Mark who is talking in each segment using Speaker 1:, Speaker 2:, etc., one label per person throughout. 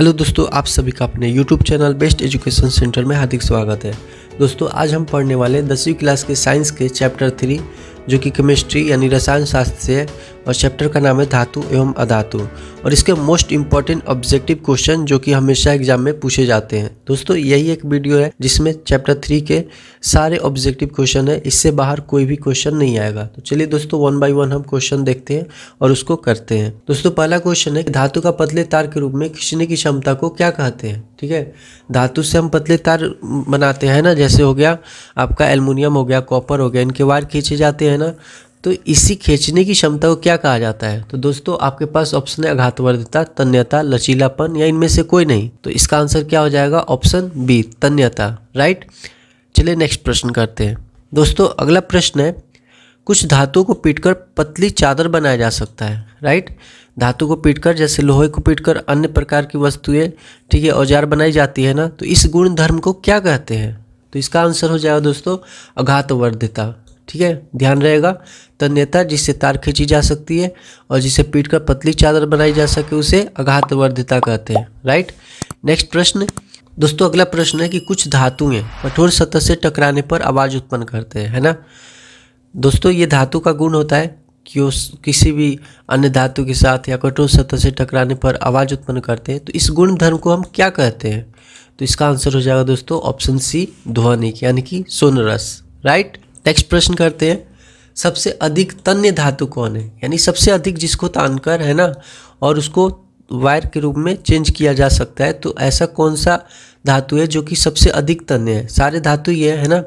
Speaker 1: hello दोस्तों आप सभी का अपने YouTube channel best education centre में हार्दिक स्वागत है दोस्तों आज हम पढ़ने वाले दसवीं क्लास के साइंस के चैप्टर थ्री जो कि केमिस्ट्री यानी रसायन शास्त्र से है और चैप्टर का नाम है धातु एवं अधातु और इसके मोस्ट इंपॉर्टेंट ऑब्जेक्टिव क्वेश्चन जो कि हमेशा एग्जाम में पूछे जाते हैं दोस्तों यही एक वीडियो है जिसमें चैप्टर थ्री के सारे ऑब्जेक्टिव क्वेश्चन है इससे बाहर कोई भी क्वेश्चन नहीं आएगा तो चलिए दोस्तों वन बाई वन हम क्वेश्चन देखते हैं और उसको करते हैं दोस्तों पहला क्वेश्चन है धातु का पतले तार के रूप में खींचने की क्षमता को क्या कहते हैं ठीक है धातु से हम पतले तार बनाते हैं ना जैसे हो गया आपका एल्युमिनियम हो गया कॉपर हो गया इनके वायर खींचे जाते हैं ना तो इसी खींचने की क्षमता को क्या कहा जाता है तो दोस्तों आपके पास ऑप्शन है अघातवर्धता तन्यता लचीलापन या इनमें से कोई नहीं तो इसका आंसर क्या हो जाएगा ऑप्शन बी तन्यता राइट चलिए नेक्स्ट प्रश्न करते हैं दोस्तों अगला प्रश्न है कुछ धातु को पीटकर पतली चादर बनाया जा सकता है राइट धातु को पीटकर जैसे लोहे को पीटकर अन्य प्रकार की वस्तुएं ठीक है औजार बनाई जाती है ना तो इस गुण धर्म को क्या कहते हैं तो इसका आंसर हो जाएगा दोस्तों अघातवर्धता ठीक है ध्यान रहेगा तन्यता जिससे तार खींची जा सकती है और जिसे पीटकर पतली चादर बनाई जा सके उसे अघातवर्धता कहते हैं राइट नेक्स्ट प्रश्न दोस्तों अगला प्रश्न है कि कुछ धातुएं कठोर सतह से टकराने पर आवाज़ उत्पन्न करते हैं है ना दोस्तों ये धातु का गुण होता है कि वो किसी भी अन्य धातु के साथ या कठोर सतह से टकराने पर आवाज़ उत्पन्न करते हैं तो इस गुण धर्म को हम क्या कहते हैं तो इसका आंसर हो जाएगा दोस्तों ऑप्शन सी ध्वनिक यानी कि सोनरस राइट नेक्स्ट प्रश्न करते हैं सबसे अधिक तन्य धातु कौन है यानी सबसे अधिक जिसको तानकर है ना और उसको वायर के रूप में चेंज किया जा सकता है तो ऐसा कौन सा धातु है जो कि सबसे अधिक तन्य है सारे धातु ये है ना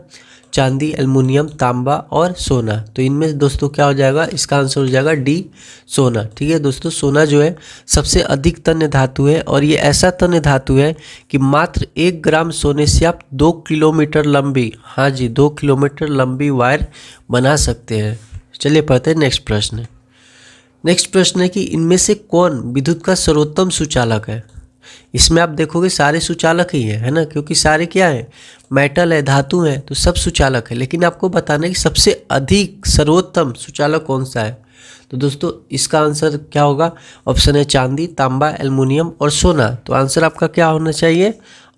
Speaker 1: चांदी एलमिनियम तांबा और सोना तो इनमें दोस्तों क्या हो जाएगा इसका आंसर हो जाएगा डी सोना ठीक है दोस्तों सोना जो है सबसे अधिक तन्य धातु है और ये ऐसा तन्य धातु है कि मात्र एक ग्राम सोने से आप दो किलोमीटर लंबी हाँ जी दो किलोमीटर लंबी वायर बना सकते हैं चलिए पढ़ते हैं नेक्स्ट प्रश्न नेक्स्ट प्रश्न है कि इनमें से कौन विद्युत का सर्वोत्तम सुचालक है इसमें आप देखोगे सारे सुचालक ही हैं है ना क्योंकि सारे क्या हैं मेटल है धातु है तो सब सुचालक है लेकिन आपको बताना है कि सबसे अधिक सर्वोत्तम सुचालक कौन सा है तो दोस्तों इसका आंसर क्या होगा ऑप्शन है चांदी तांबा एल्युमिनियम और सोना तो आंसर आपका क्या होना चाहिए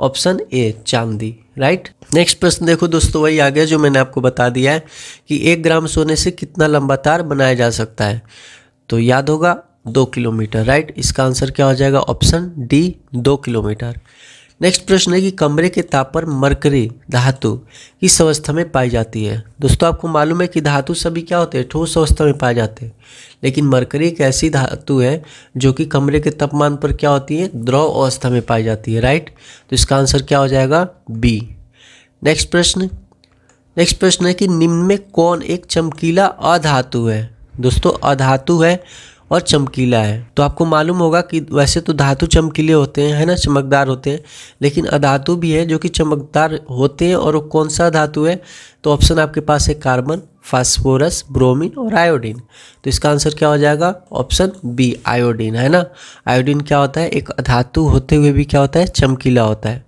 Speaker 1: ऑप्शन ए चांदी राइट नेक्स्ट प्रश्न देखो दोस्तों वही आ गया जो मैंने आपको बता दिया है कि एक ग्राम सोने से कितना लंबा तार बनाया जा सकता है तो याद होगा दो किलोमीटर राइट इसका आंसर क्या हो जाएगा ऑप्शन डी दो किलोमीटर नेक्स्ट प्रश्न है कि कमरे के ताप पर मरकरी धातु किस अवस्था में पाई जाती है दोस्तों आपको मालूम है कि धातु सभी क्या होते हैं ठोस अवस्था में पाए जाते हैं लेकिन मरकरी एक ऐसी धातु है जो कि कमरे के तापमान पर क्या होती है द्रव अवस्था में पाई जाती है राइट तो इसका आंसर क्या हो जाएगा बी नेक्स्ट प्रश्न नेक्स्ट प्रश्न है कि निम्न में कौन एक चमकीला अधातु है दोस्तों अधातु है और चमकीला है तो आपको मालूम होगा कि वैसे तो धातु चमकीले होते हैं है ना चमकदार होते हैं लेकिन अधातु भी है जो कि चमकदार होते हैं और वो कौन सा धातु है तो ऑप्शन आपके पास है कार्बन फास्फोरस ब्रोमीन और आयोडीन तो इसका आंसर क्या हो जाएगा ऑप्शन बी आयोडीन है ना आयोडीन क्या होता है एक अधातु होते हुए भी क्या होता है चमकीला होता है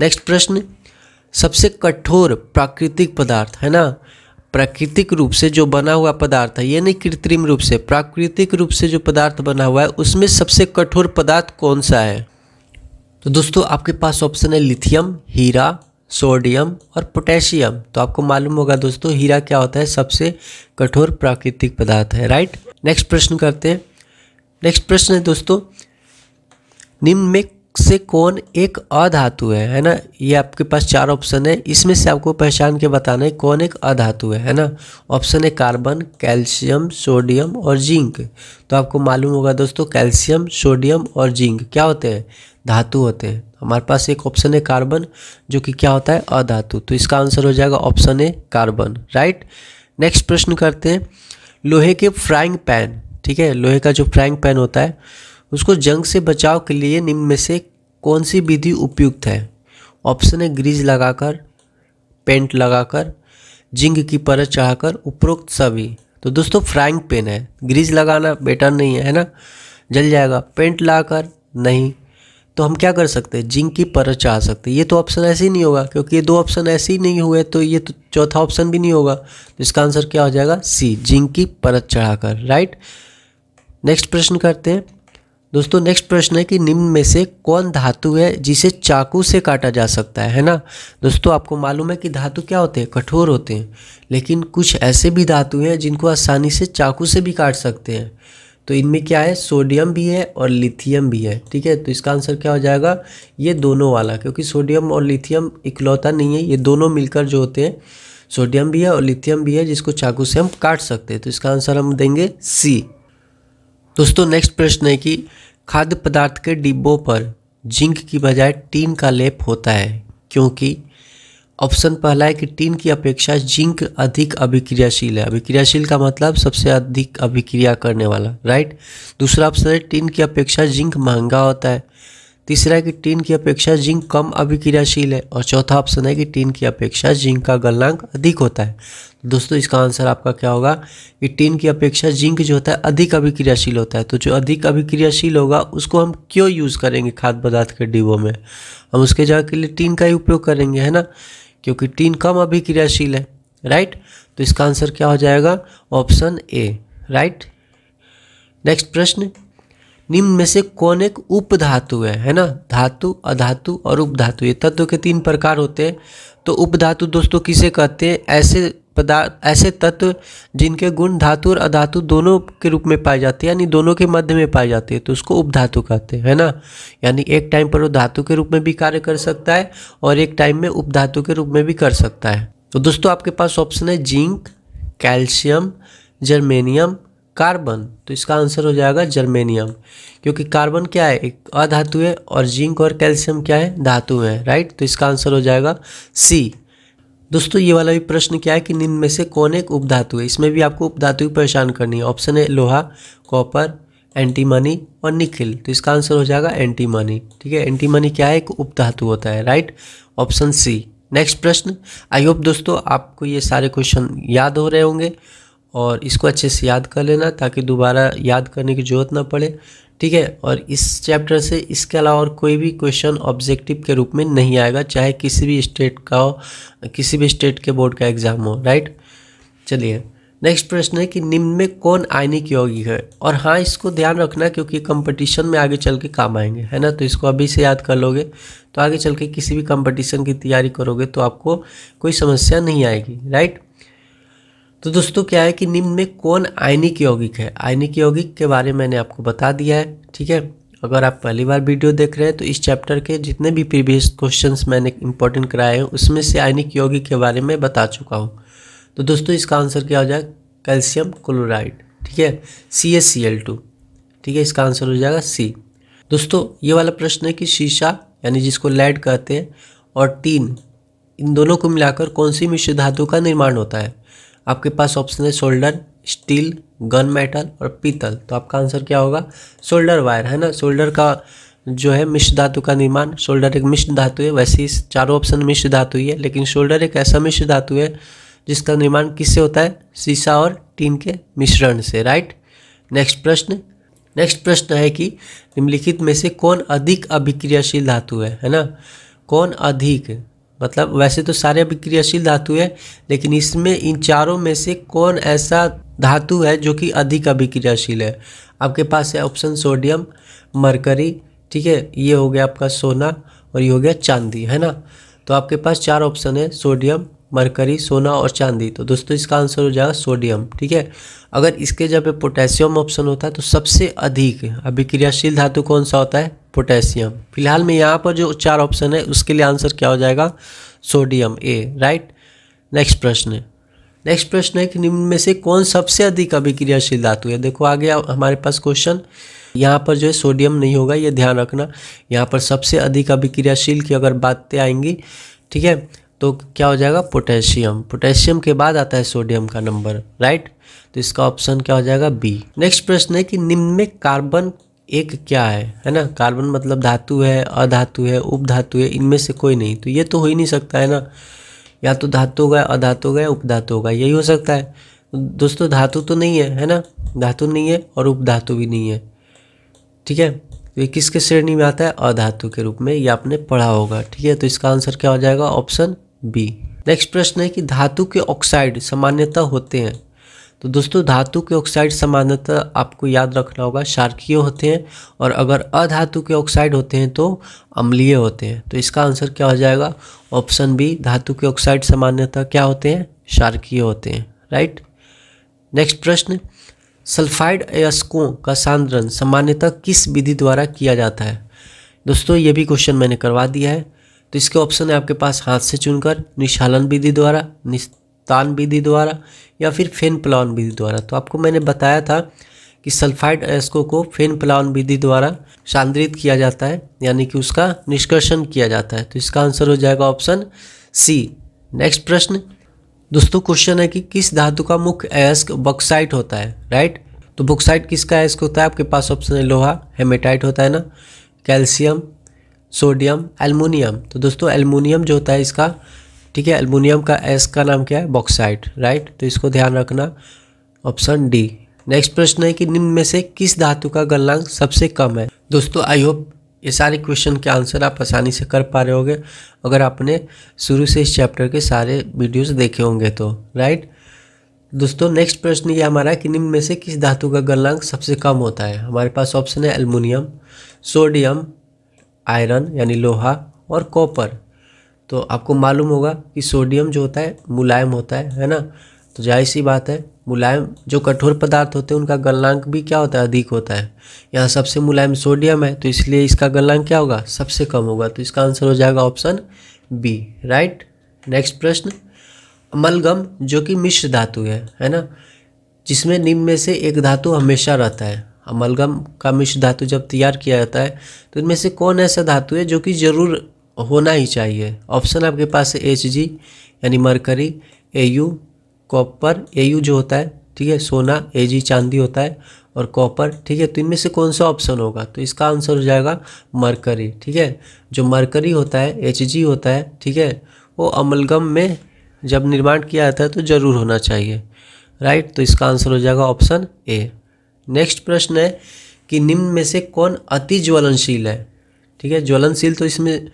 Speaker 1: नेक्स्ट प्रश्न सबसे कठोर प्राकृतिक पदार्थ है ना प्राकृतिक रूप से जो बना हुआ पदार्थ है ये नहीं कृत्रिम रूप से प्राकृतिक रूप से जो पदार्थ बना हुआ है उसमें सबसे कठोर पदार्थ कौन सा है तो दोस्तों आपके पास ऑप्शन है लिथियम हीरा सोडियम और पोटेशियम तो आपको मालूम होगा दोस्तों हीरा क्या होता है सबसे कठोर प्राकृतिक पदार्थ है राइट नेक्स्ट प्रश्न करते हैं नेक्स्ट प्रश्न है दोस्तों निम्न में से कौन एक अधातु है है ना ये आपके पास चार ऑप्शन है इसमें से आपको पहचान के बताना है कौन एक अधातु है है ना ऑप्शन है कार्बन कैल्शियम सोडियम और जिंक तो आपको मालूम होगा दोस्तों कैल्शियम सोडियम और जिंक क्या होते हैं धातु होते हैं हमारे पास एक ऑप्शन है कार्बन जो कि क्या होता है अधातु तो इसका आंसर हो जाएगा ऑप्शन है कार्बन राइट नेक्स्ट प्रश्न करते हैं लोहे के फ्राइंग पैन ठीक है लोहे का जो फ्राइंग पैन होता है उसको जंग से बचाव के लिए निम्न में से कौन सी विधि उपयुक्त है ऑप्शन है ग्रीज लगाकर पेंट लगाकर जिंग की परत चढ़ाकर उपरोक्त सभी तो दोस्तों फ्राइंग पेन है ग्रीज लगाना बेटर नहीं है है ना जल जाएगा पेंट लगाकर नहीं तो हम क्या कर सकते हैं जिंक की परत चाह सकते ये तो ऑप्शन ऐसे ही नहीं होगा क्योंकि ये दो ऑप्शन ऐसे ही नहीं हुए तो ये तो चौथा ऑप्शन भी नहीं होगा तो इसका आंसर क्या हो जाएगा सी जिंक की परत चढ़ाकर राइट नेक्स्ट प्रश्न करते हैं दोस्तों नेक्स्ट प्रश्न है कि निम्न में से कौन धातु है जिसे चाकू से काटा जा सकता है है ना दोस्तों आपको मालूम है कि धातु क्या होते हैं कठोर होते हैं लेकिन कुछ ऐसे भी धातु हैं जिनको आसानी से चाकू से भी काट सकते हैं तो इनमें क्या है सोडियम भी है और लिथियम भी है ठीक है तो इसका आंसर क्या हो जाएगा ये दोनों वाला क्योंकि सोडियम और लिथियम इकलौता नहीं है ये दोनों मिलकर जो होते हैं सोडियम भी है और लिथियम भी है जिसको चाकू से हम काट सकते हैं तो इसका आंसर हम देंगे सी दोस्तों नेक्स्ट प्रश्न है कि खाद्य पदार्थ के डिब्बों पर जिंक की बजाय टीन का लेप होता है क्योंकि ऑप्शन पहला है कि टीन की अपेक्षा जिंक अधिक अभिक्रियाशील है अभिक्रियाशील का मतलब सबसे अधिक अभिक्रिया करने वाला राइट दूसरा ऑप्शन है टीन की अपेक्षा जिंक महंगा होता है तीसरा है कि टीन की अपेक्षा जिंक कम अभिक्रियाशील है और चौथा ऑप्शन है कि टीन की अपेक्षा जिंक का गलनांक अधिक होता है दोस्तों इसका आंसर आपका क्या होगा कि टीन की अपेक्षा जिंक जो होता है अधिक अभिक्रियाशील होता है तो जो अधिक अभिक्रियाशील होगा उसको हम क्यों यूज़ करेंगे खाद्य पदार्थ के डिब्बों में हम उसके जगह के लिए टीन का ही उपयोग करेंगे है ना क्योंकि टीन कम अभिक्रियाशील है राइट तो इसका आंसर क्या हो जाएगा ऑप्शन ए राइट नेक्स्ट प्रश्न निम्न में से कौन एक उपधातु है है ना धातु अधातु और उपधातु ये तत्व के तीन प्रकार होते हैं तो उपधातु दोस्तों किसे कहते हैं ऐसे पदार्थ ऐसे तत्व जिनके गुण धातु और अधातु दोनों के रूप में पाए जाते हैं यानी दोनों के मध्य में पाए जाते हैं तो उसको उपधातु कहते हैं है ना यानी एक टाइम पर वो धातु के रूप में भी कार्य कर सकता है और एक टाइम में उपधातु के रूप में भी कर सकता है तो दोस्तों आपके पास ऑप्शन है जिंक कैल्शियम जर्मेनियम कार्बन तो इसका आंसर हो जाएगा जर्मेनियम क्योंकि कार्बन क्या है एक अधातु है और जिंक और कैल्शियम क्या है धातु है राइट तो इसका आंसर हो जाएगा सी दोस्तों ये वाला भी प्रश्न क्या है कि निम्न में से कौन एक उपधातु है इसमें भी आपको उपधातु परेशान करनी है ऑप्शन है लोहा कॉपर एंटीमनी और निखिल तो इसका आंसर हो जाएगा एंटीमनी ठीक है एंटीमनी क्या है एक उपधातु होता है राइट ऑप्शन सी नेक्स्ट प्रश्न आई होप दोस्तों आपको ये सारे क्वेश्चन याद हो रहे होंगे और इसको अच्छे से याद कर लेना ताकि दोबारा याद करने की ज़रूरत ना पड़े ठीक है और इस चैप्टर से इसके अलावा और कोई भी क्वेश्चन ऑब्जेक्टिव के रूप में नहीं आएगा चाहे किसी भी स्टेट का हो किसी भी स्टेट के बोर्ड का एग्ज़ाम हो राइट चलिए नेक्स्ट प्रश्न है कि निम्न में कौन आयनिक यौगिक है और हाँ इसको ध्यान रखना क्योंकि कंपटीशन में आगे चल के काम आएंगे है ना तो इसको अभी से याद कर लोगे तो आगे चल के किसी भी कंपटीशन की तैयारी करोगे तो आपको कोई समस्या नहीं आएगी राइट तो दोस्तों क्या है कि निम्न में कौन आयनिक यौगिक है आयनिक यौगिक के बारे में मैंने आपको बता दिया है ठीक है अगर आप पहली बार वीडियो देख रहे हैं तो इस चैप्टर के जितने भी प्रीवियस क्वेश्चंस मैंने इंपॉर्टेंट कराए हैं उसमें से आयनिक यौगिक के बारे में बता चुका हूँ तो दोस्तों इसका आंसर क्या हो जाएगा कैल्शियम क्लोराइड ठीक है C S C L two ठीक है इसका आंसर हो जाएगा सी दोस्तों ये वाला प्रश्न है कि शीशा यानी जिसको लेड कहते हैं और टीन इन दोनों को मिलाकर कौन सी मिश्र धातु का निर्माण होता है आपके पास ऑप्शन है शोल्डर स्टील गन मेटल और पीतल तो आपका आंसर क्या होगा शोल्डर वायर है ना शोल्डर का जो है मिश्र धातु का निर्माण शोल्डर एक मिश्र धातु है वैसे ही चारों ऑप्शन मिश्र धातु ही है लेकिन शोल्डर एक ऐसा मिश्र धातु है जिसका निर्माण किससे होता है शीशा और टीन के मिश्रण से राइट नेक्स्ट प्रश्न नेक्स्ट प्रश्न है कि निम्नलिखित में से कौन अधिक अभिक्रियाशील धातु है है ना कौन अधिक मतलब वैसे तो सारे अभिक्रियाशील धातु है लेकिन इसमें इन चारों में से कौन ऐसा धातु है जो कि अधिक अभिक्रियाशील है आपके पास है ऑप्शन सोडियम मरकरी ठीक है ये हो गया आपका सोना और ये हो गया चांदी है ना तो आपके पास चार ऑप्शन है सोडियम मरकरी सोना और चांदी तो दोस्तों इसका आंसर हो जाएगा सोडियम ठीक है अगर इसके जब पोटेशियम ऑप्शन होता है तो सबसे अधिक अभिक्रियाशील धातु कौन सा होता है पोटेशियम फिलहाल में यहाँ पर जो चार ऑप्शन है उसके लिए आंसर क्या हो जाएगा सोडियम ए राइट नेक्स्ट प्रश्न नेक्स्ट प्रश्न है कि निम्न में से कौन सबसे अधिक अभिक्रियाशील धातु है देखो आ गया हमारे पास क्वेश्चन यहाँ पर जो है सोडियम नहीं होगा ये ध्यान रखना यहाँ पर सबसे अधिक अभिक्रियाशील की अगर बातें आएंगी ठीक है तो क्या हो जाएगा पोटेशियम पोटेशियम के बाद आता है सोडियम का नंबर राइट तो इसका ऑप्शन क्या हो जाएगा बी नेक्स्ट प्रश्न है कि निम्न में कार्बन एक क्या है है ना कार्बन मतलब धातु है अधातु है उपधातु है इनमें से कोई नहीं तो ये तो हो ही नहीं सकता है ना या तो धातु होगा अधातु होगा या उपधातु होगा यही हो सकता है दोस्तों धातु तो नहीं है है ना धातु नहीं है और उपधातु भी नहीं है ठीक है तो ये किसके श्रेणी में आता है अधातु के रूप में ये आपने पढ़ा होगा ठीक है तो इसका आंसर क्या हो जाएगा ऑप्शन बी नेक्स्ट प्रश्न है कि धातु के ऑक्साइड सामान्यतः होते हैं तो दोस्तों धातु के ऑक्साइड सामान्यतः आपको याद रखना होगा शार्कीय होते हैं और अगर अधातु के ऑक्साइड होते हैं तो अम्लीय होते हैं तो इसका आंसर क्या हो जाएगा ऑप्शन बी धातु के ऑक्साइड सामान्यतः क्या होते हैं शार्कीय होते हैं राइट नेक्स्ट प्रश्न सल्फाइड अयस्कों का सांद्रण सामान्यतः किस विधि द्वारा किया जाता है दोस्तों ये भी क्वेश्चन मैंने करवा दिया है तो इसके ऑप्शन है आपके पास हाथ से चुनकर निशालन विधि द्वारा तान विधि द्वारा या फिर फेन प्लान विधि द्वारा तो आपको मैंने बताया था कि सल्फाइड अयस्कों को फेन प्लान विधि द्वारा सांद्रित किया जाता है यानी कि उसका निष्कर्षण किया जाता है तो इसका आंसर हो जाएगा ऑप्शन सी नेक्स्ट प्रश्न दोस्तों क्वेश्चन है कि किस धातु का मुख्य अयस्क बॉक्साइट होता है राइट तो बॉक्साइट किसका एस्क होता है आपके पास ऑप्शन है लोहा हेमेटाइट होता है ना कैल्शियम सोडियम एलमोनियम तो दोस्तों एलमोनियम जो होता है इसका ठीक है एलमिनियम का एस का नाम क्या है बॉक्साइड राइट तो इसको ध्यान रखना ऑप्शन डी नेक्स्ट प्रश्न है कि निम्न में से किस धातु का गलनांक सबसे कम है दोस्तों आई होप ये सारे क्वेश्चन के आंसर आप आसानी से कर पा रहे होंगे अगर आपने शुरू से इस चैप्टर के सारे वीडियोस देखे होंगे तो राइट दोस्तों नेक्स्ट प्रश्न ये हमारा कि निम्न में से किस धातु का गलनांक सबसे कम होता है हमारे पास ऑप्शन है एल्युमिनियम सोडियम आयरन यानी लोहा और कॉपर तो आपको मालूम होगा कि सोडियम जो होता है मुलायम होता है है ना तो जाहिर सी बात है मुलायम जो कठोर पदार्थ होते हैं उनका गलनांक भी क्या होता है अधिक होता है यहाँ सबसे मुलायम सोडियम है तो इसलिए इसका गलनांक क्या होगा सबसे कम होगा तो इसका आंसर हो जाएगा ऑप्शन बी राइट नेक्स्ट प्रश्न अमलगम जो कि मिश्र धातु है है ना जिसमें निम्न में से एक धातु हमेशा रहता है अमलगम का मिश्र धातु जब तैयार किया जाता है तो इनमें से कौन ऐसा धातु है जो कि जरूर होना ही चाहिए ऑप्शन आपके पास है एच जी यानी mercury A U copper A U जो होता है ठीक है सोना ए जी चांदी होता है और कॉपर ठीक है तो इनमें से कौन सा ऑप्शन होगा तो इसका आंसर हो जाएगा मरकरी ठीक है जो मरकरी होता है एच जी होता है ठीक है वो अमलगम में जब निर्माण किया जाता है तो जरूर होना चाहिए राइट तो इसका आंसर हो जाएगा ऑप्शन ए नेक्स्ट प्रश्न है कि निम्न में से कौन अति ज्वलनशील है ठीक है ज्वलनशील तो इसमें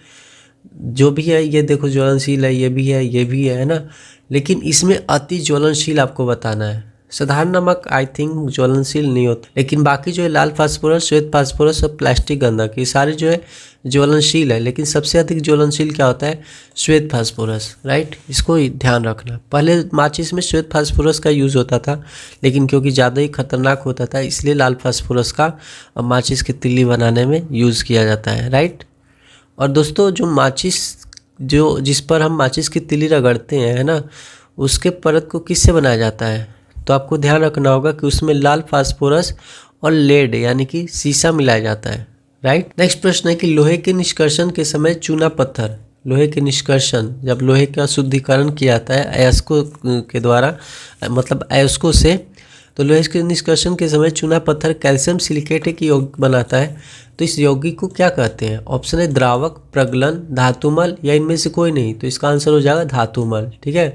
Speaker 1: जो भी है ये देखो ज्वलनशील है ये भी है ये भी है ना लेकिन इसमें अति ज्वलनशील आपको बताना है साधारण नमक आई थिंक ज्वलनशील नहीं होता लेकिन बाकी जो है लाल फास्फोरस श्वेत फास्फोरस और प्लास्टिक गंधक ये सारे जो है ज्वलनशील है लेकिन सबसे अधिक ज्वलनशील क्या होता है श्वेत फास्फोरस राइट इसको ध्यान रखना पहले माचिस में श्वेत फास्फोरस का यूज़ होता था लेकिन क्योंकि ज़्यादा ही खतरनाक होता था इसलिए लाल फास्फोरस का माचिस की तिल्ली बनाने में यूज़ किया जाता है राइट और दोस्तों जो माचिस जो जिस पर हम माचिस की तिली रगड़ते हैं है ना उसके परत को किससे बनाया जाता है तो आपको ध्यान रखना होगा कि उसमें लाल फास्फोरस और लेड यानी कि सीसा मिलाया जाता है राइट नेक्स्ट प्रश्न है कि लोहे के निष्कर्षण के समय चूना पत्थर लोहे के निष्कर्षण जब लोहे का शुद्धिकरण किया जाता है अयस्को के द्वारा मतलब अयस्को से तो लोहे के निष्कर्षण के समय चूना पत्थर कैल्शियम सिलिकेट एक यौगिक बनाता है तो इस यौगिक को क्या कहते हैं ऑप्शन है द्रावक प्रगलन धातुमल या इनमें से कोई नहीं तो इसका आंसर हो जाएगा धातुमल ठीक है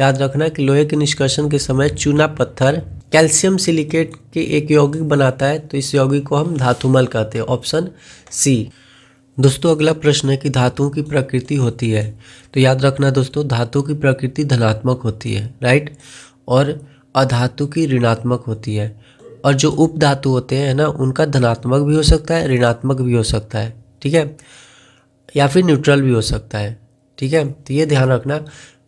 Speaker 1: याद रखना कि लोहे के निष्कर्षण के समय चूना पत्थर कैल्शियम सिलिकेट के एक यौगिक बनाता है तो इस यौगिक को हम धातुमल कहते हैं ऑप्शन सी दोस्तों अगला प्रश्न है कि धातुओं की प्रकृति होती है तो याद रखना दोस्तों धातु की प्रकृति धनात्मक होती है राइट और अधातु की ऋणात्मक होती है और जो उपधातु होते हैं ना उनका धनात्मक भी हो सकता है ऋणात्मक भी हो सकता है ठीक है या फिर न्यूट्रल भी हो सकता है ठीक है तो ये ध्यान रखना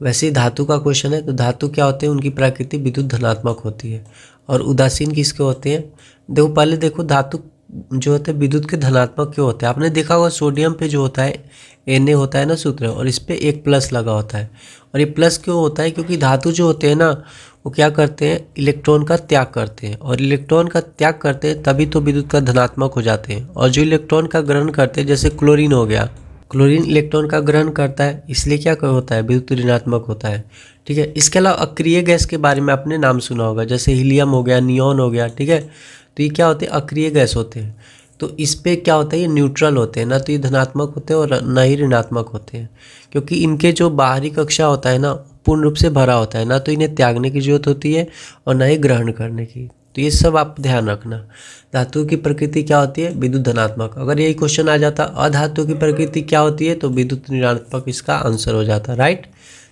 Speaker 1: वैसे ही धातु का क्वेश्चन है तो धातु क्या होते हैं उनकी प्रकृति विद्युत धनात्मक होती है और उदासीन किसके होते हैं देखो पहले देखो धातु जो होते हैं विद्युत के धनात्मक क्यों होते हैं आपने देखा होगा सोडियम पे जो होता है एन ए होता है ना सूत्र और इस पर एक प्लस लगा होता है और ये प्लस क्यों होता है क्योंकि धातु जो होते हैं ना वो क्या करते हैं इलेक्ट्रॉन का त्याग करते हैं और इलेक्ट्रॉन का त्याग करते हैं तभी तो विद्युत का धनात्मक हो जाते हैं और जो इलेक्ट्रॉन का ग्रहण करते हैं जैसे क्लोरीन हो गया क्लोरीन इलेक्ट्रॉन का ग्रहण करता है इसलिए क्या होता है विद्युत ऋणात्मक होता है ठीक है इसके अलावा अक्रिय गैस के बारे में आपने नाम सुना होगा जैसे हीलियम हो गया नियोन हो गया ठीक है तो ये क्या होते हैं अक्रिय गैस होते हैं तो इस पर क्या होता है ये न्यूट्रल होते हैं ना तो ये धनात्मक होते हैं और ना ही ऋणात्मक होते हैं क्योंकि इनके जो बाहरी कक्षा होता है ना पूर्ण रूप से भरा होता है ना तो इन्हें त्यागने की जरूरत होती है और ना ही ग्रहण करने की तो ये सब आप ध्यान रखना धातु की प्रकृति क्या होती है विद्युत धनात्मक अगर यही क्वेश्चन आ जाता अधातु की प्रकृति क्या होती है तो विद्युत निरात्मक इसका आंसर हो जाता राइट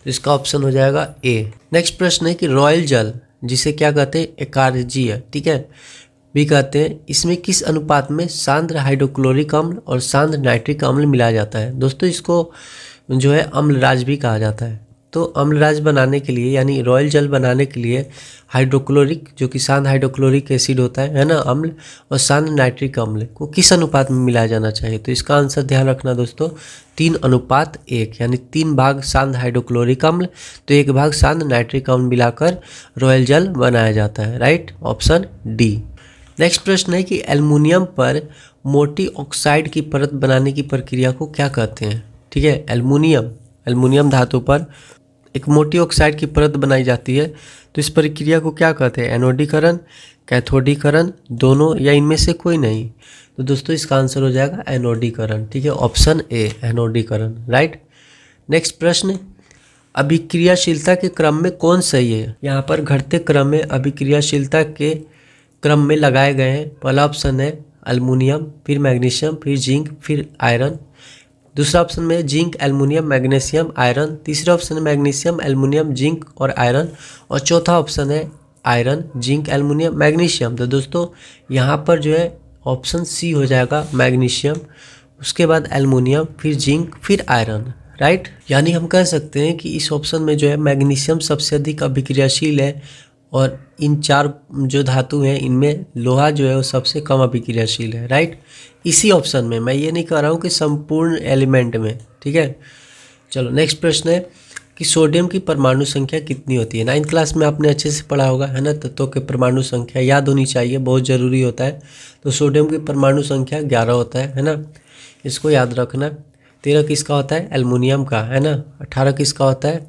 Speaker 1: तो इसका ऑप्शन हो जाएगा ए नेक्स्ट प्रश्न है कि रॉयल जल जिसे क्या कहते हैं एकार्जीय ठीक है भी कहते हैं इसमें किस अनुपात में सांद्र हाइड्रोक्लोरिक अम्ल और सांद्र नाइट्रिक अम्ल मिलाया जाता है दोस्तों इसको जो है अम्लराज भी कहा जाता है तो अम्लराज बनाने के लिए यानी रॉयल जल बनाने के लिए हाइड्रोक्लोरिक जो कि सांद हाइड्रोक्लोरिक एसिड होता है है ना अम्ल और शांत नाइट्रिक अम्ल को किस अनुपात में मिलाया जाना चाहिए तो इसका आंसर ध्यान रखना दोस्तों तीन अनुपात एक यानी तीन भाग शांत हाइड्रोक्लोरिक अम्ल तो एक भाग शांत नाइट्रिक अम्ल मिलाकर रॉयल जल बनाया जाता है राइट ऑप्शन डी नेक्स्ट प्रश्न है कि एल्यूमिनियम पर मोटी ऑक्साइड की परत बनाने की प्रक्रिया को क्या कहते हैं ठीक है एल्यूमिनियम एल्युमिनियम धातु पर एक मोटी ऑक्साइड की परत बनाई जाती है तो इस प्रक्रिया को क्या कहते हैं एनोडीकरण कैथोडीकरण दोनों या इनमें से कोई नहीं तो दोस्तों इसका आंसर हो जाएगा एनोडीकरण ठीक है ऑप्शन ए एनोडीकरण राइट नेक्स्ट प्रश्न अभिक्रियाशीलता के क्रम में कौन सही है यहाँ पर घटते क्रम में अभिक्रियाशीलता के क्रम में लगाए गए हैं पहला ऑप्शन है अल्मोनियम फिर मैग्नीशियम फिर जिंक फिर आयरन दूसरा ऑप्शन में जिंक एल्यूमिनियम मैग्नीशियम आयरन तीसरा ऑप्शन है मैग्नीशियम एल्यूमिनियम जिंक और आयरन और चौथा ऑप्शन है आयरन जिंक एल्यूमिनियम मैग्नीशियम तो दोस्तों यहाँ पर जो है ऑप्शन सी हो जाएगा मैग्नीशियम उसके बाद एल्यूमिनियम फिर जिंक फिर आयरन राइट यानी हम कह सकते हैं कि इस ऑप्शन में जो है मैग्नीशियम सबसे अधिक अभिक्रियाशील है और इन चार जो धातु हैं इनमें लोहा जो है वो सबसे कम अभिक्रियाशील है राइट इसी ऑप्शन में मैं ये नहीं कह रहा हूँ कि संपूर्ण एलिमेंट में ठीक है चलो नेक्स्ट प्रश्न है कि सोडियम की परमाणु संख्या कितनी होती है नाइन्थ क्लास में आपने अच्छे से पढ़ा होगा है ना तत्वों के परमाणु संख्या याद होनी चाहिए बहुत ज़रूरी होता है तो सोडियम की परमाणु संख्या ग्यारह होता है है ना इसको याद रखना तेरह किसका होता है एलमिनियम का है ना अठारह किसका होता है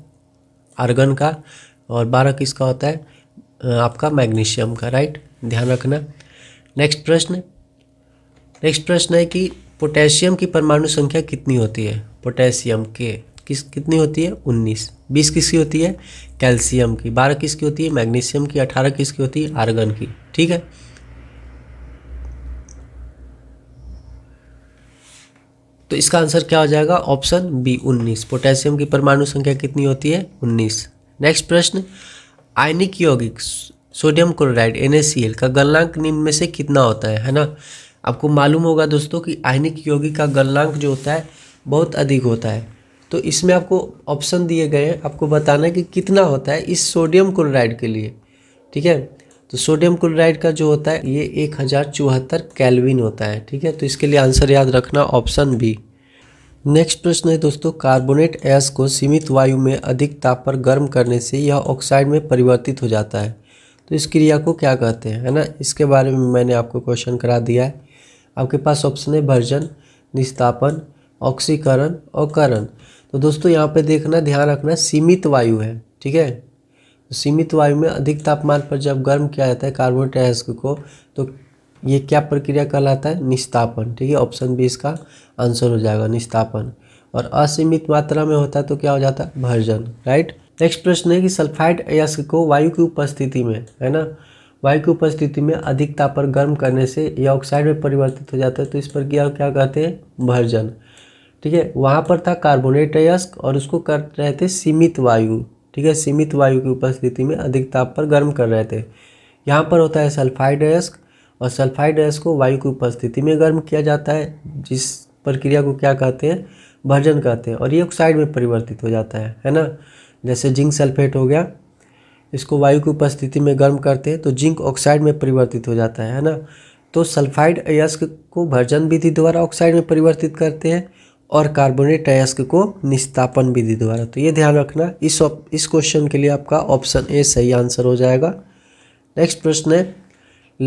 Speaker 1: आर्गन का और बारह किसका होता है आपका मैग्नीशियम का राइट ध्यान रखना नेक्स्ट प्रश्न नेक्स्ट प्रश्न है कि पोटेशियम की परमाणु संख्या कितनी होती है पोटेशियम के किस कितनी होती है उन्नीस बीस किसकी होती है कैल्शियम की बारह किसकी होती है मैग्नीशियम की अठारह किसकी होती है आर्गन की ठीक है तो इसका आंसर क्या हो जाएगा ऑप्शन बी उन्नीस पोटेशियम की परमाणु संख्या कितनी होती है उन्नीस नेक्स्ट प्रश्न आयनिक यौगिक सोडियम क्लोराइड एन का गलनांक निम्न में से कितना होता है है ना आपको मालूम होगा दोस्तों कि आयनिक यौगिक का गलनांक जो होता है बहुत अधिक होता है तो इसमें आपको ऑप्शन दिए गए हैं आपको बताना है कि कितना होता है इस सोडियम क्लोराइड के लिए ठीक है तो सोडियम क्लोराइड का जो होता है ये एक हज़ार चौहत्तर कैलविन होता है ठीक है तो इसके लिए आंसर याद रखना ऑप्शन बी नेक्स्ट प्रश्न है दोस्तों कार्बोनेट एस को सीमित वायु में अधिक ताप पर गर्म करने से यह ऑक्साइड में परिवर्तित हो जाता है तो इस क्रिया को क्या कहते हैं है ना इसके बारे में मैंने आपको क्वेश्चन करा दिया है आपके पास ऑप्शन है भर्जन निस्तापन ऑक्सीकरण और करण तो दोस्तों यहाँ पे देखना ध्यान रखना सीमित वायु है ठीक है सीमित वायु में अधिक तापमान पर जब गर्म किया जाता है कार्बोनेट एस को तो ये क्या प्रक्रिया कहलाता है निस्तापन ठीक है ऑप्शन बी इसका आंसर हो जाएगा निस्तापन और असीमित मात्रा में होता है तो क्या हो जाता है भर्जन राइट नेक्स्ट प्रश्न है कि सल्फाइड अयस्क को वायु की उपस्थिति में है ना वायु की उपस्थिति में अधिक ताप पर गर्म करने से यह ऑक्साइड में परिवर्तित हो जाता है तो इस पर क्या क्या कहते हैं भर्जन ठीक है वहाँ पर था कार्बोनेट अयस्क और उसको कर रहे थे सीमित वायु ठीक है सीमित वायु की उपस्थिति में अधिक ताप पर गर्म कर रहे थे यहाँ पर होता है सल्फाइड अयस्क और सल्फाइड गैस को वायु की उपस्थिति में गर्म किया जाता है जिस प्रक्रिया को क्या कहते हैं भर्जन कहते हैं और ये ऑक्साइड में परिवर्तित हो जाता है है ना जैसे जिंक सल्फेट हो गया इसको वायु की उपस्थिति में गर्म करते हैं तो जिंक ऑक्साइड में परिवर्तित हो जाता है है ना तो सल्फाइड अयस्क को भर्जन विधि द्वारा ऑक्साइड में परिवर्तित करते हैं और कार्बोनेट अयस्क को निस्तापन विधि द्वारा तो ये ध्यान रखना इस इस क्वेश्चन के लिए आपका ऑप्शन ए सही आंसर हो जाएगा नेक्स्ट प्रश्न है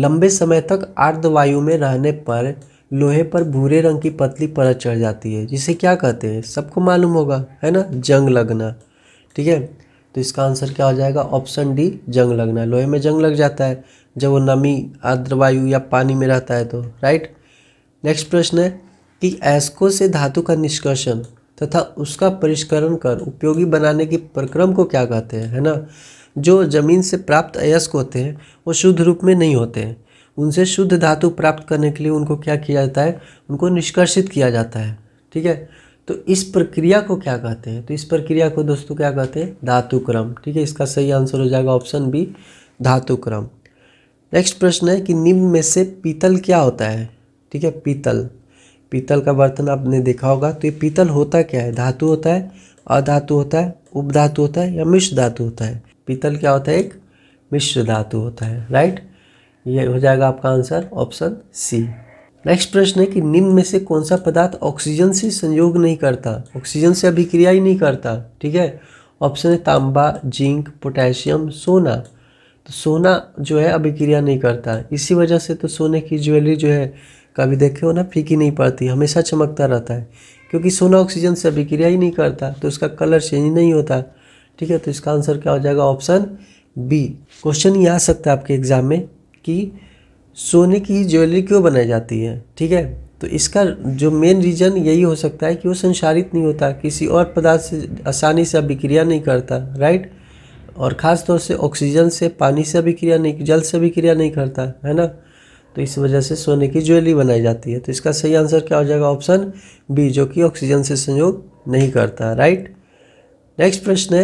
Speaker 1: लंबे समय तक आर्द्रवायु में रहने पर लोहे पर भूरे रंग की पतली परत चढ़ जाती है जिसे क्या कहते हैं सबको मालूम होगा है ना जंग लगना ठीक है तो इसका आंसर क्या हो जाएगा ऑप्शन डी जंग लगना लोहे में जंग लग जाता है जब वो नमी आर्द्रवायु या पानी में रहता है तो राइट नेक्स्ट प्रश्न है कि एस्को से धातु का निष्कर्षण तथा उसका परिष्करण कर उपयोगी बनाने के प्रक्रम को क्या कहते हैं है ना जो ज़मीन से प्राप्त अयस्क होते हैं वो शुद्ध रूप में नहीं होते हैं उनसे शुद्ध धातु प्राप्त करने के लिए उनको क्या किया जाता है उनको निष्कर्षित किया जाता है ठीक है तो इस प्रक्रिया को क्या कहते हैं तो इस प्रक्रिया को दोस्तों क्या कहते हैं धातुक्रम ठीक है इसका सही आंसर हो जाएगा ऑप्शन बी धातुक्रम नेक्स्ट प्रश्न है कि निम्न में से पीतल क्या होता है ठीक है पीतल पीतल का बर्तन आपने देखा होगा तो ये पीतल होता क्या है धातु होता है अधातु होता है उपधातु होता है या मिश्र धातु होता है पीतल क्या होता है एक मिश्र धातु होता है राइट ये हो जाएगा आपका आंसर ऑप्शन सी नेक्स्ट प्रश्न है कि निम्न में से कौन सा पदार्थ ऑक्सीजन से संयोग नहीं करता ऑक्सीजन से अभिक्रिया ही नहीं करता ठीक है ऑप्शन है तांबा जिंक पोटेशियम सोना तो सोना जो है अभिक्रिया नहीं करता इसी वजह से तो सोने की ज्वेलरी जो है कभी देखे हो ना फीकी नहीं पड़ती हमेशा चमकता रहता है क्योंकि सोना ऑक्सीजन से अभिक्रिया ही नहीं करता तो उसका कलर चेंज नहीं होता ठीक है तो इसका आंसर क्या हो जाएगा ऑप्शन बी क्वेश्चन ये आ सकता है आपके एग्जाम में कि सोने की ज्वेलरी क्यों बनाई जाती है ठीक है तो इसका जो मेन रीज़न यही हो सकता है कि वो संसारित नहीं होता किसी और पदार्थ से आसानी से अभिक्रिया नहीं करता राइट और ख़ास तौर से ऑक्सीजन से पानी से अभिक्रिया नहीं जल से अभिक्रिया नहीं करता है ना तो इस वजह से सोने की ज्वेलरी बनाई जाती है तो इसका सही आंसर क्या हो जाएगा ऑप्शन बी जो कि ऑक्सीजन से संयोग नहीं करता राइट नेक्स्ट प्रश्न है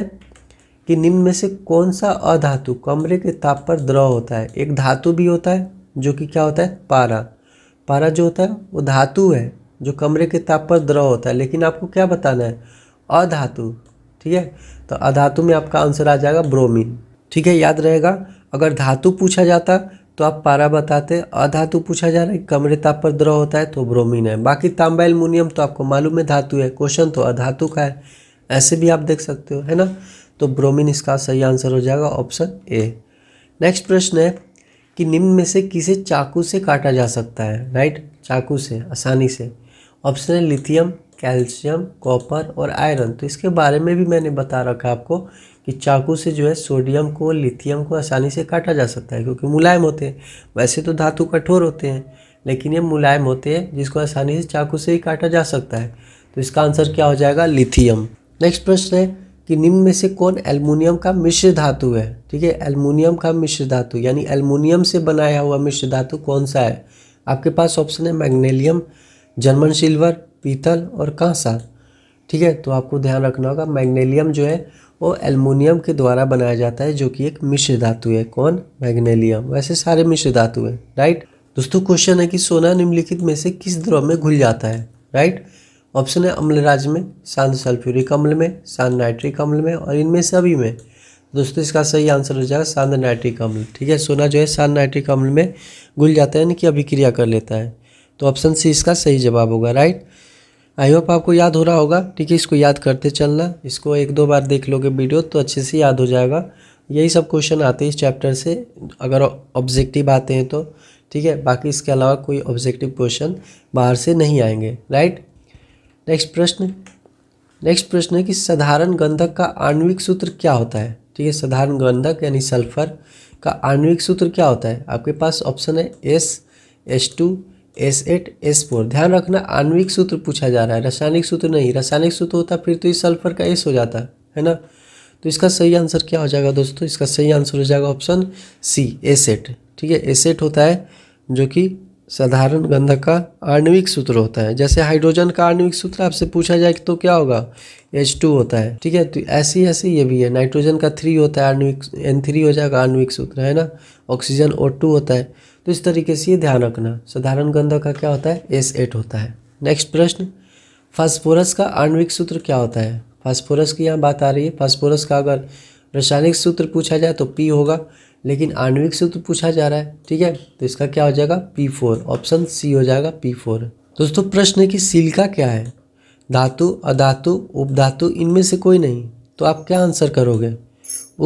Speaker 1: कि निम्न में से कौन सा अधातु कमरे के ताप पर द्रव होता है एक धातु भी होता है जो कि क्या होता है पारा पारा जो होता है वो धातु है जो कमरे के ताप पर द्रव होता है लेकिन आपको क्या बताना है अधातु ठीक है तो अधातु में आपका आंसर आ जाएगा ब्रोमीन ठीक है याद रहेगा अगर धातु पूछा जाता तो आप पारा बताते अधातु पूछा जा रहा है कमरे ताप पर द्रव होता है तो ब्रोमीन है बाकी तांबा एलमोनियम तो आपको मालूम है धातु है क्वेश्चन तो अधातु का है ऐसे भी आप देख सकते हो है ना तो ब्रोमीन इसका सही आंसर हो जाएगा ऑप्शन ए नेक्स्ट प्रश्न है कि निम्न में से किसे चाकू से काटा जा सकता है राइट चाकू से आसानी से ऑप्शन है लिथियम कैल्शियम कॉपर और आयरन तो इसके बारे में भी मैंने बता रखा है आपको कि चाकू से जो है सोडियम को लिथियम को आसानी से काटा जा सकता है क्योंकि मुलायम होते हैं वैसे तो धातु कठोर होते हैं लेकिन ये मुलायम होते हैं जिसको आसानी से चाकू से ही काटा जा सकता है तो इसका आंसर क्या हो जाएगा लिथियम नेक्स्ट प्रश्न है कि निम्न में से कौन एल्युमिनियम का मिश्र धातु है ठीक है एल्युमिनियम का मिश्र धातु यानी एल्युमिनियम से बनाया हुआ मिश्र धातु कौन सा है आपके पास ऑप्शन है मैग्नेलियम जर्मन सिल्वर पीतल और कांसा ठीक है तो आपको ध्यान रखना होगा मैग्नेलियम जो है वो एल्युमिनियम के द्वारा बनाया जाता है जो कि एक मिश्र धातु है कौन मैग्नेलियम वैसे सारे मिश्र धातु है राइट दोस्तों क्वेश्चन है कि सोना निम्नलिखित में से किस द्रव में घुल जाता है राइट ऑप्शन है अम्ल राज्य में सान सल्फ्यूरिक अम्ल में सान नाइट्रिक अम्ल में और इनमें सभी में दोस्तों इसका सही आंसर हो जाएगा सान नाइट्रिक अम्ल ठीक है सोना जो है सान नाइट्रिक अम्ल में घुल जाता है यानी कि अभिक्रिया कर लेता है तो ऑप्शन सी इसका सही जवाब होगा राइट आई होप आपको याद हो रहा होगा ठीक है इसको याद करते चलना इसको एक दो बार देख लोगे वीडियो तो अच्छे से याद हो जाएगा यही सब क्वेश्चन आते हैं इस चैप्टर से अगर ऑब्जेक्टिव आते हैं तो ठीक है बाकी इसके अलावा कोई ऑब्जेक्टिव क्वेश्चन बाहर से नहीं आएंगे राइट नेक्स्ट प्रश्न नेक्स्ट प्रश्न है कि साधारण गंधक का आणविक सूत्र क्या होता है ठीक है साधारण गंधक यानी सल्फर का आणविक सूत्र क्या होता है आपके पास ऑप्शन है S S two S eight S four ध्यान रखना आणविक सूत्र पूछा जा रहा है रासायनिक सूत्र नहीं रासायनिक सूत्र होता फिर तो इस सल्फर का एस हो जाता है ना तो इसका सही आंसर क्या हो जाएगा दोस्तों इसका सही आंसर हो जाएगा ऑप्शन सी एसेट ठीक है एसेट होता है जो कि साधारण गंधक का आणविक सूत्र होता है जैसे हाइड्रोजन का आणविक सूत्र आपसे पूछा जाए तो क्या होगा H2 होता है ठीक है तो ऐसी ऐसी ये भी है नाइट्रोजन का थ्री होता है आणविक एन थ्री हो जाएगा आणविक सूत्र है ना ऑक्सीजन ओ टू होता है तो इस तरीके से ये ध्यान रखना साधारण गंधक का क्या होता है एस एट होता है नेक्स्ट प्रश्न फास्फोरस का आणविक सूत्र क्या होता है फास्फोरस की यहाँ बात आ रही है फास्फोरस का अगर रासायनिक सूत्र पूछा जाए तो पी होगा लेकिन आणविक से तो पूछा जा रहा है ठीक है तो इसका क्या हो जाएगा पी फोर ऑप्शन सी हो जाएगा पी फोर दोस्तों प्रश्न है कि सील का क्या है धातु अधातु उपधातु इनमें से कोई नहीं तो आप क्या आंसर करोगे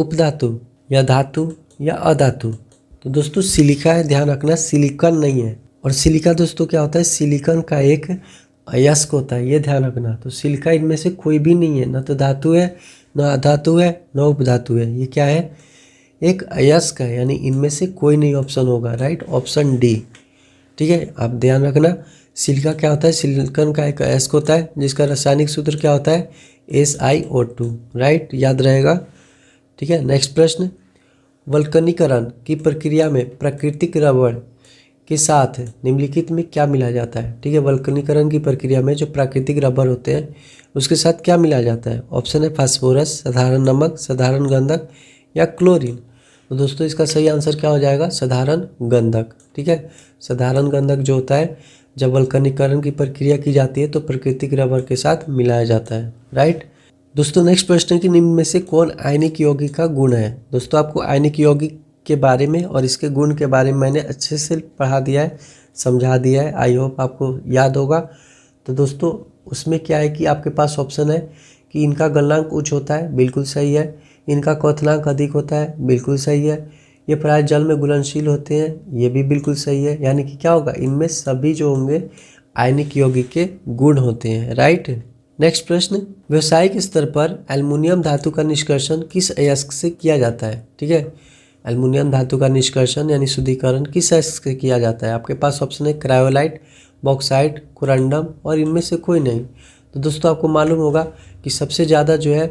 Speaker 1: उपधातु या धातु या अधातु तो दोस्तों सिलिका है ध्यान रखना सिलिकन नहीं है और सिलिका दोस्तों क्या होता है सिलिकन का एक अयस्क होता है ये ध्यान रखना तो सिलिका इनमें से कोई भी नहीं है ना तो धातु है ना अधातु है ना उपधातु है ये क्या है एक अयस्क है यानी इनमें से कोई नहीं ऑप्शन होगा राइट ऑप्शन डी ठीक है आप ध्यान रखना सिल्का क्या होता है सिलिकन का एक अयस्क होता है जिसका रासायनिक सूत्र क्या होता है S I O two right याद रहेगा ठीक है नेक्स्ट प्रश्न वल्कनीकरण की प्रक्रिया में प्राकृतिक रबड़ के साथ निम्नलिखित में क्या मिला जाता है ठीक है वल्कनीकरण की प्रक्रिया में जो प्राकृतिक रबर होते हैं उसके साथ क्या मिला जाता है ऑप्शन है फास्फोरस साधारण नमक साधारण गंधक या क्लोरीन तो दोस्तों इसका सही आंसर क्या हो जाएगा साधारण गंधक ठीक है साधारण गंधक जो होता है जब वल्कनीकरण की प्रक्रिया की जाती है तो प्राकृतिक रबर के साथ मिलाया जाता है राइट दोस्तों नेक्स्ट प्रश्न है कि निम्न में से कौन आयनिक यौगिक का गुण है दोस्तों आपको आयनिक यौगिक के बारे में और इसके गुण के बारे में मैंने अच्छे से पढ़ा दिया है समझा दिया है आई होप आपको याद होगा तो दोस्तों उसमें क्या है कि आपके पास ऑप्शन है कि इनका गलनांक उच्च होता है बिल्कुल सही है इनका क्वथनांक अधिक होता है बिल्कुल सही है ये प्राय जल में घुलनशील होते हैं ये भी बिल्कुल सही है यानी कि क्या होगा इनमें सभी जो होंगे आयनिक यौगिक के गुण होते हैं राइट नेक्स्ट प्रश्न व्यवसायिक स्तर पर एल्युमिनियम धातु का निष्कर्षण किस अयस्क से किया जाता है ठीक है एल्युमिनियम धातु का निष्कर्षण यानी शुद्धिकरण किस अयस्क से किया जाता है आपके पास ऑप्शन है क्रायोलाइट बॉक्साइट कुरंडम और इनमें से कोई नहीं तो दोस्तों आपको मालूम होगा कि सबसे ज़्यादा जो है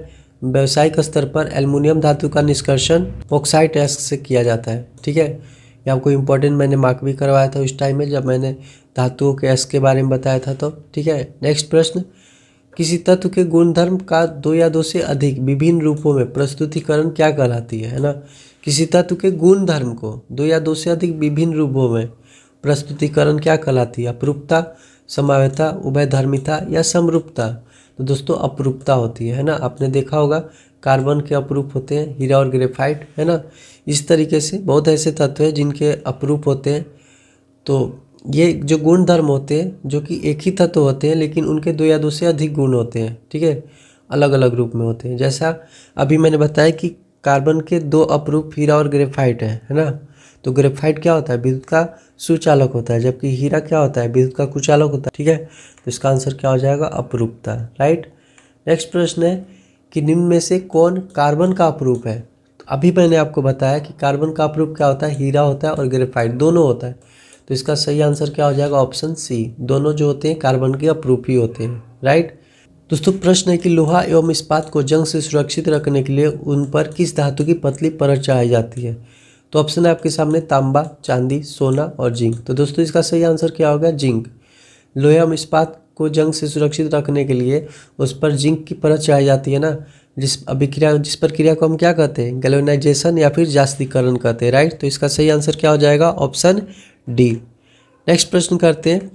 Speaker 1: व्यावसायिक स्तर पर एल्युमिनियम धातु का निष्कर्षण ऑक्साइड एस्क से किया जाता है ठीक है ये आपको इम्पोर्टेंट मैंने मार्क भी करवाया था उस टाइम में जब मैंने धातुओं के एस्क के बारे में बताया था तो ठीक है नेक्स्ट प्रश्न किसी तत्व के गुणधर्म का दो या दो से अधिक विभिन्न रूपों में प्रस्तुतिकरण क्या कहलाती है है ना किसी तत्व के गुणधर्म को दो या दो से अधिक विभिन्न रूपों में प्रस्तुतिकरण क्या कहलाती है अपरूपता समावयता उभयधर्मिता या समरूपता तो दोस्तों अपरूपता होती है है ना आपने देखा होगा कार्बन के अपरूप होते हैं हीरा और ग्रेफाइट है ना इस तरीके से बहुत ऐसे तत्व हैं जिनके अपरूप होते हैं तो ये जो गुण धर्म होते हैं जो कि एक ही तत्व होते हैं लेकिन उनके दो या दो से अधिक गुण होते हैं ठीक है अलग अलग रूप में होते हैं जैसा अभी मैंने बताया कि कार्बन के दो अपरूप हीरा और ग्रेफाइट हैं है ना तो ग्रेफाइट क्या होता है विद्युत का सुचालक होता है जबकि हीरा क्या होता है विद्युत का कुचालक होता है ठीक है तो इसका आंसर क्या हो जाएगा अपरूपता राइट नेक्स्ट प्रश्न है कि निम्न में से कौन कार्बन का अपरूप है तो अभी मैंने आपको बताया कि कार्बन का अपरूप क्या होता है हीरा होता है और ग्रेफाइट दोनों होता है तो इसका सही आंसर क्या हो जाएगा ऑप्शन सी दोनों जो होते हैं कार्बन के अपरूप ही होते हैं राइट दोस्तों प्रश्न है कि लोहा एवं इस्पात को जंग से सुरक्षित रखने के लिए उन पर किस धातु की पतली परत चढ़ाई जाती है तो ऑप्शन है आपके सामने तांबा चांदी सोना और जिंक तो दोस्तों इसका सही आंसर क्या होगा जिंक लोहे में इस्पात को जंग से सुरक्षित रखने के लिए उस पर जिंक की परत चढ़ाई जाती है ना जिस अभिक्रिया जिस प्रक्रिया को हम क्या कहते हैं गैलोनाइजेशन या फिर जास्तीकरण कहते हैं राइट तो इसका सही आंसर क्या हो जाएगा ऑप्शन डी नेक्स्ट प्रश्न करते हैं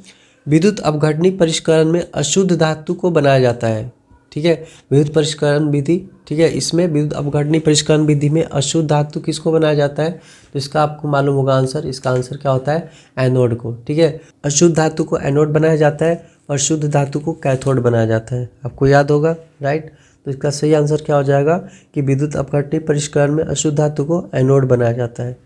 Speaker 1: विद्युत अवघटनी परिष्करण में अशुद्ध धातु को बनाया जाता है ठीक है विद्युत परिष्करण विधि ठीक है इसमें विद्युत अवघटनी परिष्करण विधि में अशुद्ध धातु किसको बनाया जाता है तो इसका आपको मालूम होगा आंसर इसका आंसर क्या होता है एनोड को ठीक है अशुद्ध धातु को एनोड बनाया जाता है और शुद्ध धातु को कैथोड बनाया जाता है आपको याद होगा राइट तो इसका सही आंसर क्या हो जाएगा कि विद्युत अपघटनी परिष्करण में अशुद्ध धातु को एनोड बनाया जाता है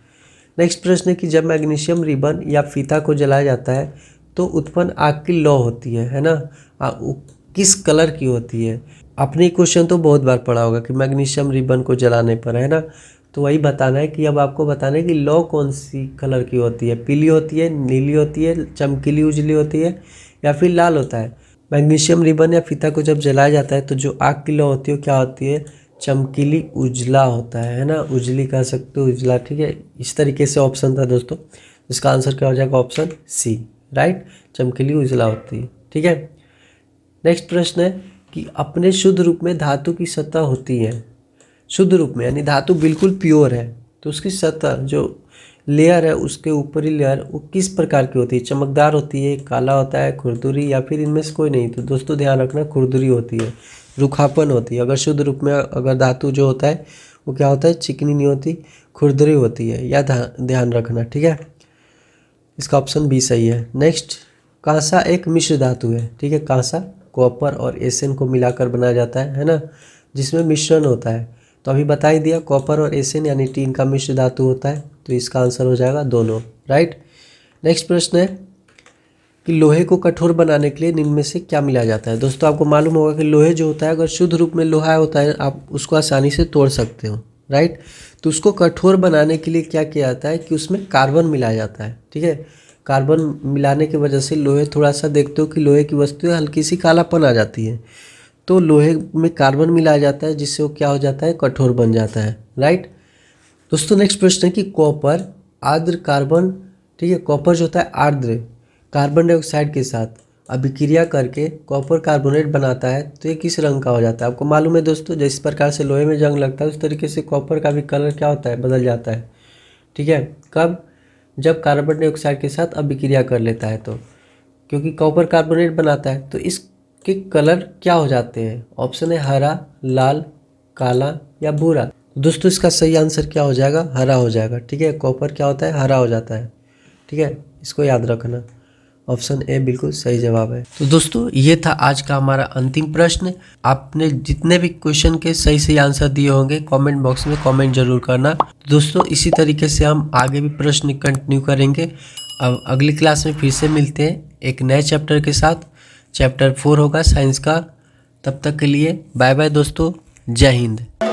Speaker 1: नेक्स्ट प्रश्न है कि जब मैग्नीशियम रिबन या फीता को जलाया जाता है तो उत्पन्न आग की लौ होती है है ना किस कलर की होती है अपने क्वेश्चन तो बहुत बार पढ़ा होगा कि मैग्नीशियम रिबन को जलाने पर है ना तो वही बताना है कि अब आपको बताना है कि लौ कौन सी कलर की होती है पीली होती है नीली होती है चमकीली उजली होती है या फिर लाल होता है मैग्नीशियम रिबन या फीता को जब जलाया जाता है तो जो आग की लौ होती है क्या होती है चमकीली उजला होता है है ना उजली कह सकते हो उजला ठीक है इस तरीके से ऑप्शन था दोस्तों इसका आंसर क्या हो जाएगा ऑप्शन सी राइट चमकीली उजला होती है ठीक है नेक्स्ट प्रश्न है कि अपने शुद्ध रूप में धातु की सतह होती है शुद्ध रूप में यानी धातु बिल्कुल प्योर है तो उसकी सतह जो लेयर है उसके ऊपरी लेयर वो किस प्रकार की होती है चमकदार होती है काला होता है खुरदुरी या फिर इनमें से कोई नहीं तो दोस्तों ध्यान रखना खुरदुरी होती है रुखापन होती है अगर शुद्ध रूप में अगर धातु जो होता है वो क्या होता है चिकनी नहीं होती खुरदुरी होती है या ध्यान रखना ठीक है इसका ऑप्शन बी सही है नेक्स्ट कांसा एक मिश्र धातु है ठीक है कांसा कॉपर और एसन को मिलाकर बनाया जाता है है ना जिसमें मिश्रण होता है तो अभी बता ही दिया कॉपर और एसन यानी टीन का मिश्र धातु होता है तो इसका आंसर हो जाएगा दोनों राइट नेक्स्ट प्रश्न है कि लोहे को कठोर बनाने के लिए निम्न में से क्या मिलाया जाता है दोस्तों आपको मालूम होगा कि लोहे जो होता है अगर शुद्ध रूप में लोहा होता है आप उसको आसानी से तोड़ सकते हो राइट तो उसको कठोर बनाने के लिए क्या किया जाता है कि उसमें कार्बन मिलाया जाता है ठीक है कार्बन मिलाने की वजह से लोहे थोड़ा सा देखते हो कि लोहे की वस्तु हल्की सी कालापन आ जाती है तो लोहे में कार्बन मिलाया जाता है जिससे वो क्या हो जाता है कठोर बन जाता है राइट दोस्तों नेक्स्ट प्रश्न है कि कॉपर आर्द्र कार्बन ठीक है कॉपर जो होता है आर्द्र कार्बन डाइऑक्साइड के साथ अभिक्रिया करके कॉपर कार्बोनेट बनाता है तो ये किस रंग का हो जाता है आपको मालूम है दोस्तों जिस प्रकार से लोहे में जंग लगता है उस तरीके से कॉपर का भी कलर क्या होता है बदल जाता है ठीक है कब जब कार्बन डाइऑक्साइड के साथ अभिक्रिया कर लेता है तो क्योंकि कॉपर कार्बोनेट बनाता है तो इसके कलर क्या हो जाते हैं ऑप्शन है हरा लाल काला या भूरा दोस्तों इसका सही आंसर क्या हो जाएगा हरा हो जाएगा ठीक है कॉपर क्या होता है हरा हो जाता है ठीक है इसको याद रखना ऑप्शन ए बिल्कुल सही जवाब है तो दोस्तों ये था आज का हमारा अंतिम प्रश्न आपने जितने भी क्वेश्चन के सही सही आंसर दिए होंगे कमेंट बॉक्स में कमेंट जरूर करना तो दोस्तों इसी तरीके से हम आगे भी प्रश्न कंटिन्यू करेंगे अब अगली क्लास में फिर से मिलते हैं एक नए चैप्टर के साथ चैप्टर फोर होगा साइंस का तब तक के लिए बाय बाय दोस्तों जय हिंद